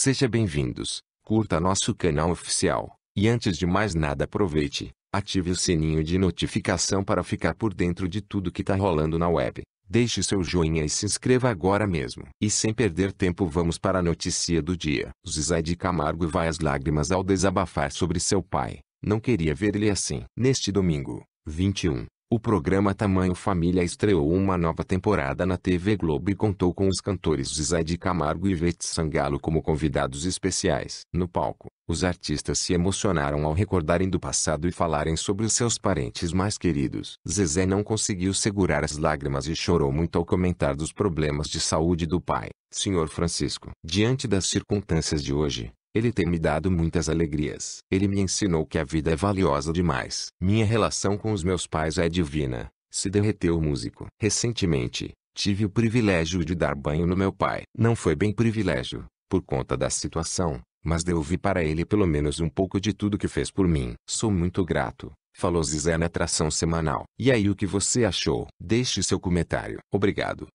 Seja bem-vindos, curta nosso canal oficial, e antes de mais nada aproveite, ative o sininho de notificação para ficar por dentro de tudo que tá rolando na web. Deixe seu joinha e se inscreva agora mesmo. E sem perder tempo vamos para a notícia do dia. Zizai de Camargo vai às lágrimas ao desabafar sobre seu pai. Não queria ver ele assim. Neste domingo, 21, o programa Tamanho Família estreou uma nova temporada na TV Globo e contou com os cantores de Camargo e Ivete Sangalo como convidados especiais. No palco, os artistas se emocionaram ao recordarem do passado e falarem sobre os seus parentes mais queridos. Zezé não conseguiu segurar as lágrimas e chorou muito ao comentar dos problemas de saúde do pai, Sr. Francisco. Diante das circunstâncias de hoje, ele tem me dado muitas alegrias. Ele me ensinou que a vida é valiosa demais. Minha relação com os meus pais é divina. Se derreteu o músico. Recentemente, tive o privilégio de dar banho no meu pai. Não foi bem privilégio, por conta da situação, mas devolvi para ele pelo menos um pouco de tudo que fez por mim. Sou muito grato. Falou Zizé na atração semanal. E aí o que você achou? Deixe seu comentário. Obrigado.